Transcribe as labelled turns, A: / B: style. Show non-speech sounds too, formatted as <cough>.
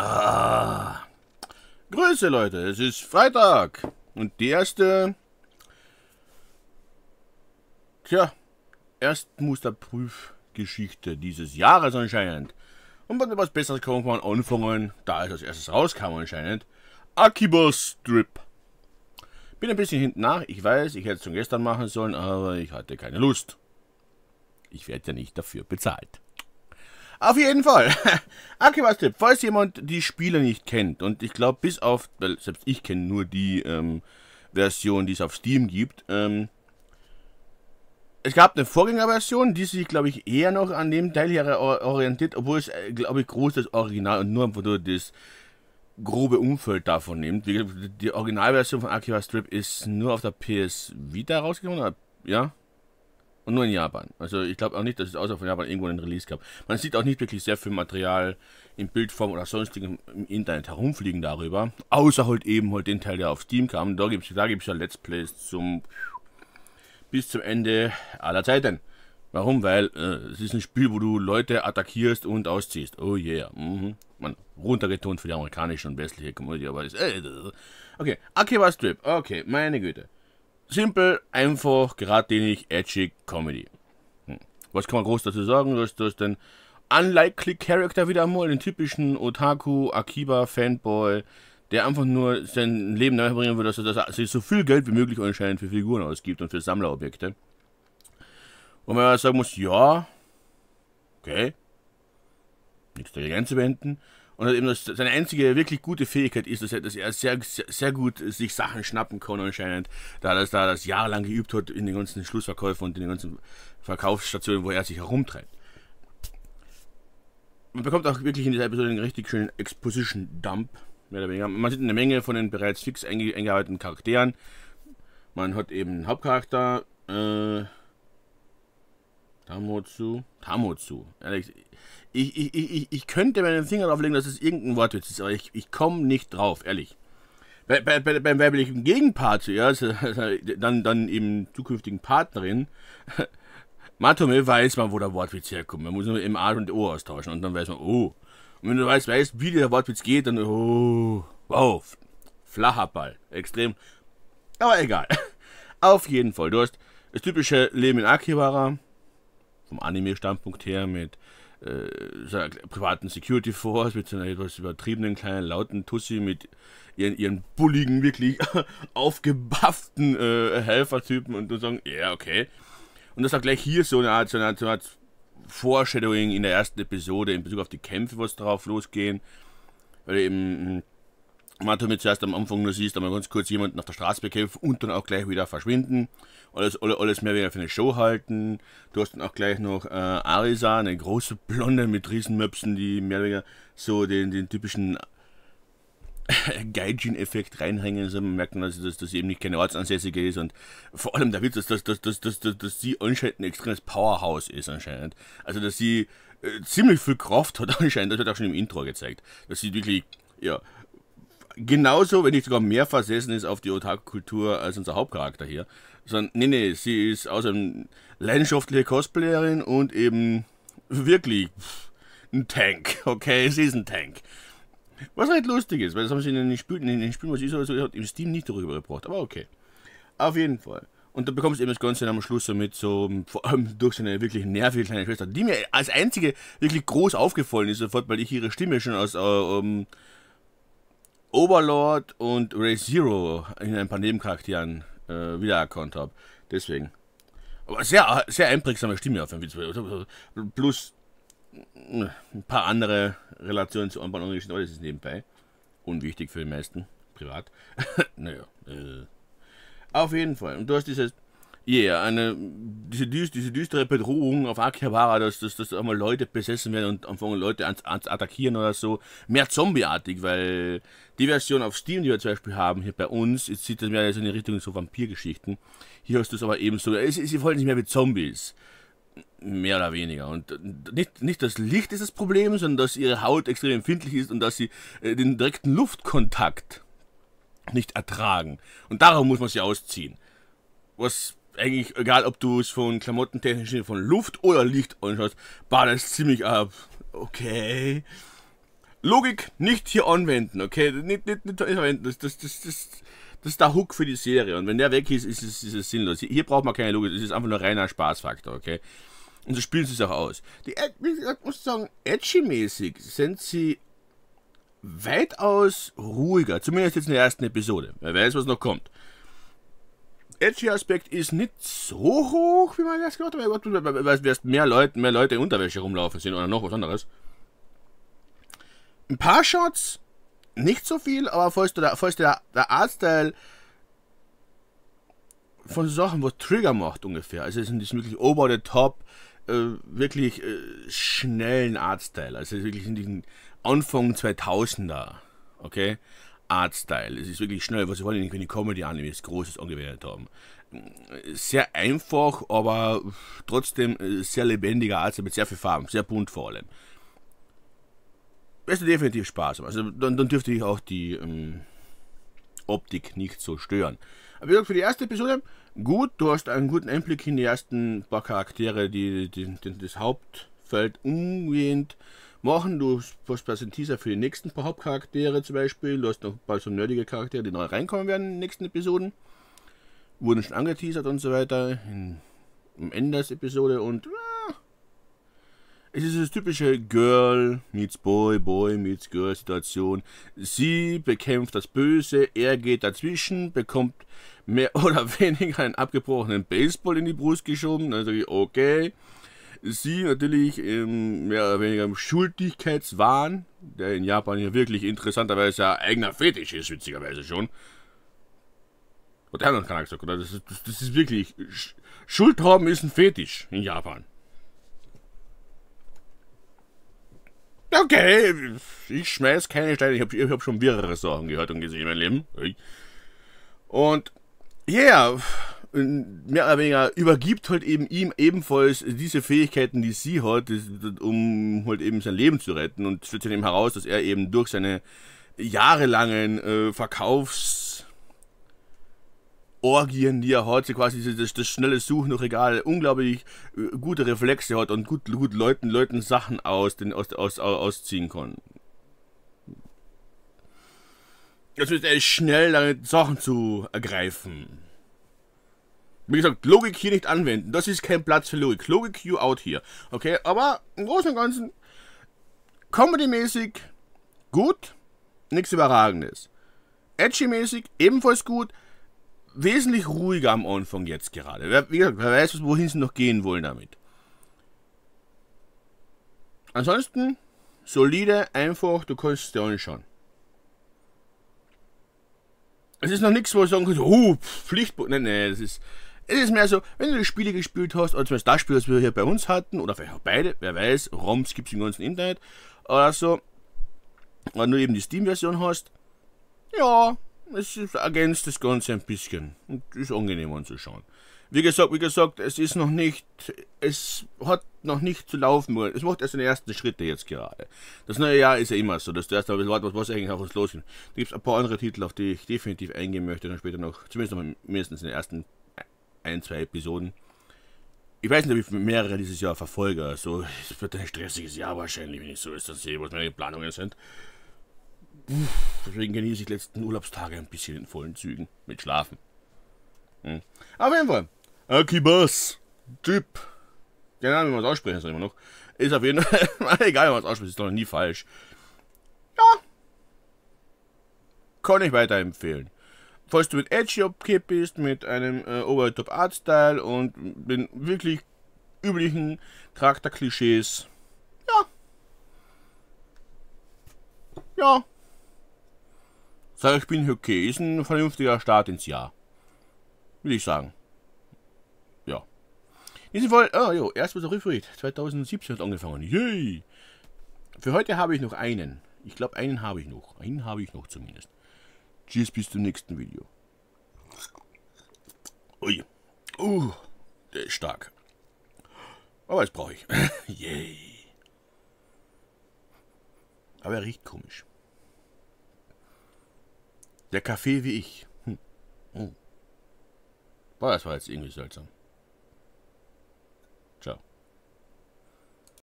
A: Ah. Grüße, Leute. Es ist Freitag. Und die erste. Tja, Erstmusterprüfgeschichte dieses Jahres anscheinend. Und wenn etwas Besseres kommt, kann man anfangen, da es als erstes rauskam anscheinend. Akiba Strip. Bin ein bisschen hinten nach, ich weiß, ich hätte es schon gestern machen sollen, aber ich hatte keine Lust. Ich werde ja nicht dafür bezahlt. Auf jeden Fall. Akibas <laughs> Tipp. Falls jemand die Spiele nicht kennt, und ich glaube, bis auf, weil selbst ich kenne nur die ähm, Version, die es auf Steam gibt, ähm, es gab eine Vorgängerversion, die sich, glaube ich, eher noch an dem Teil hier orientiert, obwohl es, äh, glaube ich, groß das Original und nur einfach nur das grobe Umfeld davon nimmt. Die Originalversion von Akiva Strip ist nur auf der PS Vita rausgekommen, oder? ja? Und nur in Japan. Also ich glaube auch nicht, dass es außer von Japan irgendwo einen Release gab. Man sieht auch nicht wirklich sehr viel Material in Bildform oder sonstigem im Internet herumfliegen darüber. Außer halt eben halt den Teil, der auf Steam kam. Da gibt es da gibt's ja Let's Plays zum bis zum Ende aller Zeiten. Warum? Weil äh, es ist ein Spiel, wo du Leute attackierst und ausziehst. Oh yeah. Mhm. Man, runtergetont für die amerikanische und westliche Community, aber ist. Äh, äh. okay, Akiba Strip. Okay, meine Güte. Simpel, einfach, geradlinig, edgy Comedy. Hm. Was kann man groß dazu sagen? Du hast, du den unlikely Character wieder einmal, den typischen Otaku, Akiba, Fanboy, der einfach nur sein Leben damit bringen will, dass er, dass er sich so viel Geld wie möglich anscheinend für Figuren ausgibt und für Sammlerobjekte. Und man sagen muss, ja, okay, nichts dagegen einzuwenden. Und eben das, seine einzige wirklich gute Fähigkeit ist, dass er, dass er sehr, sehr, sehr, gut äh, sich Sachen schnappen kann anscheinend, da er da das jahrelang geübt hat in den ganzen Schlussverkäufen und in den ganzen Verkaufsstationen, wo er sich herumtreibt. Man bekommt auch wirklich in dieser Episode einen richtig schönen Exposition-Dump, mehr oder weniger. Man sieht eine Menge von den bereits fix eingearbeiteten Charakteren. Man hat eben einen Hauptcharakter, äh, Tamotsu. Tamotsu. Ehrlich, ich, ich, ich, ich könnte meinen Finger drauflegen, dass es irgendein Wortwitz ist, aber ich, ich komme nicht drauf, ehrlich. Bei, bei, bei, beim weiblichen Gegenpart, ja, also, <laughs> dann, dann eben zukünftigen Partnerin, <laughs> Matome weiß man, wo der Wortwitz herkommt. Man muss nur im A und O austauschen und dann weiß man, oh. Und wenn du weißt, weißt, wie der Wortwitz geht, dann, oh, wow, flacher Ball, extrem. Aber egal. <laughs> Auf jeden Fall, du hast das typische Leben in Akihabara, vom Anime-Standpunkt her mit äh, seiner privaten Security Force, mit seiner etwas übertriebenen kleinen lauten Tussi, mit ihren, ihren bulligen, wirklich <laughs> aufgebufften äh, Helfertypen und dann sagen, ja, yeah, okay. Und das auch gleich hier so eine Art, so eine Art, so eine Art Foreshadowing in der ersten Episode in Bezug auf die Kämpfe, was drauf losgehen. Weil eben hm, wenn du mir zuerst am Anfang nur siehst, einmal ganz kurz jemanden auf der Straße bekämpfen und dann auch gleich wieder verschwinden. Alles, alles, alles mehr wieder für eine Show halten. Du hast dann auch gleich noch äh, Arisa, eine große Blonde mit Riesenmöpsen, die mehr oder weniger so den, den typischen äh, <laughs> Gaijin-Effekt reinhängen. So, also man merkt, dass, dass, dass sie eben nicht keine Ortsansässige ist und vor allem der Witz ist, dass, dass, dass, dass, dass, dass sie anscheinend ein extremes Powerhouse ist anscheinend. Also, dass sie äh, ziemlich viel Kraft hat <laughs> anscheinend, das wird auch schon im Intro gezeigt. Dass sie wirklich, ja, genauso, wenn nicht sogar mehr versessen ist auf die Otaku-Kultur als unser Hauptcharakter hier. Sondern, nee, nee, sie ist außerdem leidenschaftliche Cosplayerin und eben wirklich ein Tank, okay? Sie ist ein Tank. Was halt lustig ist, weil das haben sie in den Spielen, in den Spielen was ich so also im Steam nicht darüber gebracht, aber okay. Auf jeden Fall. Und da bekommst du eben das Ganze dann am Schluss so mit so, vor allem durch seine wirklich nervige kleine Schwester, die mir als einzige wirklich groß aufgefallen ist sofort, weil ich ihre Stimme schon aus, äh, um, ähm, Overlord und Ray Zero in ein paar Nebencharakteren äh, wiedererkannt habe. Deswegen. Aber sehr, sehr einprägsame Stimme auf dem Witz. Plus ein paar andere Relationen zu Anbahn und Englischen, aber das ist nebenbei. Unwichtig für die meisten. Privat. <laughs> naja. Äh. Auf jeden Fall. Und du hast dieses. Yeah, eine diese, diese, düstere Bedrohung auf Akihabara, dass, dass, dass einmal Leute besessen werden und anfangen Leute ans, ans attackieren oder so, mehr zombieartig, weil die Version auf Steam, die wir zum Beispiel haben, hier bei uns, jetzt sieht das mehr so in die Richtung so Vampirgeschichten. Hier hast du es aber eben so, es, sie wollen nicht mehr mit Zombies. Mehr oder weniger. Und nicht, nicht das Licht ist das Problem, sondern dass ihre Haut extrem empfindlich ist und dass sie äh, den direkten Luftkontakt nicht ertragen. Und darum muss man sie ausziehen. Was eigentlich egal, ob du es von klamottentechnisch von Luft oder Licht anschaust, war das ziemlich ab. Okay. Logik nicht hier anwenden, okay? Nicht, nicht, nicht anwenden. Das, das, das, das, das ist der Hook für die Serie. Und wenn der weg ist, ist es, ist es sinnlos. Hier braucht man keine Logik. Es ist einfach nur reiner Spaßfaktor, okay? Und so spielen sie es auch aus. Die, wie gesagt, muss sagen, edgy-mäßig sind sie weitaus ruhiger. Zumindest jetzt in der ersten Episode. Wer weiß, was noch kommt. Edgy-Aspekt ist nicht so hoch, wie man das gehört hat, weil es mehr Leute, mehr Leute in Unterwäsche rumlaufen sind oder noch was anderes. Ein paar Shots, nicht so viel, aber falls der, falls der, der Artstyle von Sachen, wo Trigger macht ungefähr, also es ist wirklich over the top, äh, wirklich äh, schnellen Artstyle, also wirklich in diesen Anfang 2000er, okay? Artstyle. Es ist wirklich schnell, was sie vor allem in die Comedy-Animes Großes angewendet haben. Sehr einfach, aber trotzdem äh, sehr lebendiger Artstyle mit sehr viel Farben, sehr bunt vor allem. Es definitiv Spaß. Also dann, dann dürfte ich auch die ähm, Optik nicht so stören. Aber wie gesagt, für die erste Episode gut. Du hast einen guten Einblick in die ersten paar Charaktere, die, die, die das Hauptfeld umgehend machen. Du hast einen Teaser für die nächsten paar Hauptcharaktere zum Beispiel. Du hast noch bald so nerdige Charaktere, die neu reinkommen werden in den nächsten Episoden. Wurden schon angeteasert und so weiter. In, Im Enders-Episode und. Äh, es ist das typische Girl meets Boy, Boy meets Girl Situation. Sie bekämpft das Böse, er geht dazwischen, bekommt mehr <laughs> oder weniger einen abgebrochenen Baseball in die Brust geschoben. Also, okay sie natürlich im, ähm, mehr oder weniger im Schuldigkeitswahn, der in Japan hier wirklich interessanterweise ein eigener Fetisch ist, witzigerweise schon. Und der hat noch keiner gesagt, oder? Das ist, das ist wirklich. Schuld haben ist ein Fetisch in Japan. Okay, ich schmeiß keine Steine. Ich habe hab schon mehrere Sachen gehört und gesehen in meinem Leben. Und, yeah äh, mehr oder weniger übergibt halt eben ihm ebenfalls diese Fähigkeiten, die sie hat, um halt eben sein Leben zu retten. Und es stellt sich eben heraus, dass er eben durch seine jahrelangen äh, Verkaufsorgien, die er hat, quasi das, das, schnelle Suchen nach Regale, unglaublich äh, gute Reflexe hat und gut, gut Leuten, Leuten Sachen aus, den, aus, aus, ausziehen kann. Also ist er schnell, Sachen zu ergreifen. Wie gesagt, Logik hier nicht anwenden. Das ist kein Platz für Logik. Logik, you out hier. Okay, aber im Großen und Ganzen, Comedy-mäßig gut, nichts Überragendes. Edgy-mäßig ebenfalls gut, wesentlich ruhiger am Anfang jetzt gerade. Wie gesagt, wer weiß, wohin sie noch gehen wollen damit. Ansonsten, solide, einfach, du kannst es dir anschauen. Es ist noch nichts, wo ich sagen kann, oh, Pflichtbuch. Nein, nein, es ist. Es ist mehr so, wenn du die Spiele gespielt hast, oder zumindest das Spiel, das wir hier bei uns hatten, oder vielleicht auch beide, wer weiß, ROMs gibt es im ganzen Internet, oder so, wenn du eben die Steam-Version hast, ja, es ergänzt das Ganze ein bisschen und ist angenehm anzuschauen. Wie gesagt, wie gesagt, es ist noch nicht, es hat noch nicht zu laufen. Es macht erst den ersten Schritte jetzt gerade. Das neue Jahr ist ja immer so, dass du erst mal was, was eigentlich auf uns losgeht. Da gibt es ein paar andere Titel, auf die ich definitiv eingehen möchte, dann später noch, zumindest noch mindestens in den ersten ein, zwei Episoden. Ich weiß nicht, ob ich mehrere dieses Jahr verfolge. Also, es wird ein stressiges Jahr wahrscheinlich, wenn ich so ist, dass sehe, was meine Planungen sind. Deswegen genieße ich die letzten Urlaubstage ein bisschen in vollen Zügen mit Schlafen. Hm. Auf jeden Fall, Akibas, Typ, der Name, wie man es aussprechen soll, immer noch, ist auf jeden Fall, <laughs> egal wie man es ausspricht, ist doch noch nie falsch. Ja, kann ich weiterempfehlen falls du mit Edgy okay bist, mit einem äh, Over-Top-Art-Style und den wirklich üblichen Charakterklischees. Ja. Ja. Sag ich bin hier okay. Ist ein vernünftiger Start ins Jahr. Will ich sagen. Ja. In diesem Fall, oh jo, erstmal so Refreed. 2017 hat angefangen. Yay! Für heute habe ich noch einen. Ich glaube, einen habe ich noch. Einen habe ich noch zumindest. Tschüss, bis zum nächsten Video. Ui. Uh, der ist stark. Aber das brauche ich. <laughs> Yay. Aber er riecht komisch. Der Kaffee wie ich. Hm. Oh. Das war jetzt irgendwie seltsam.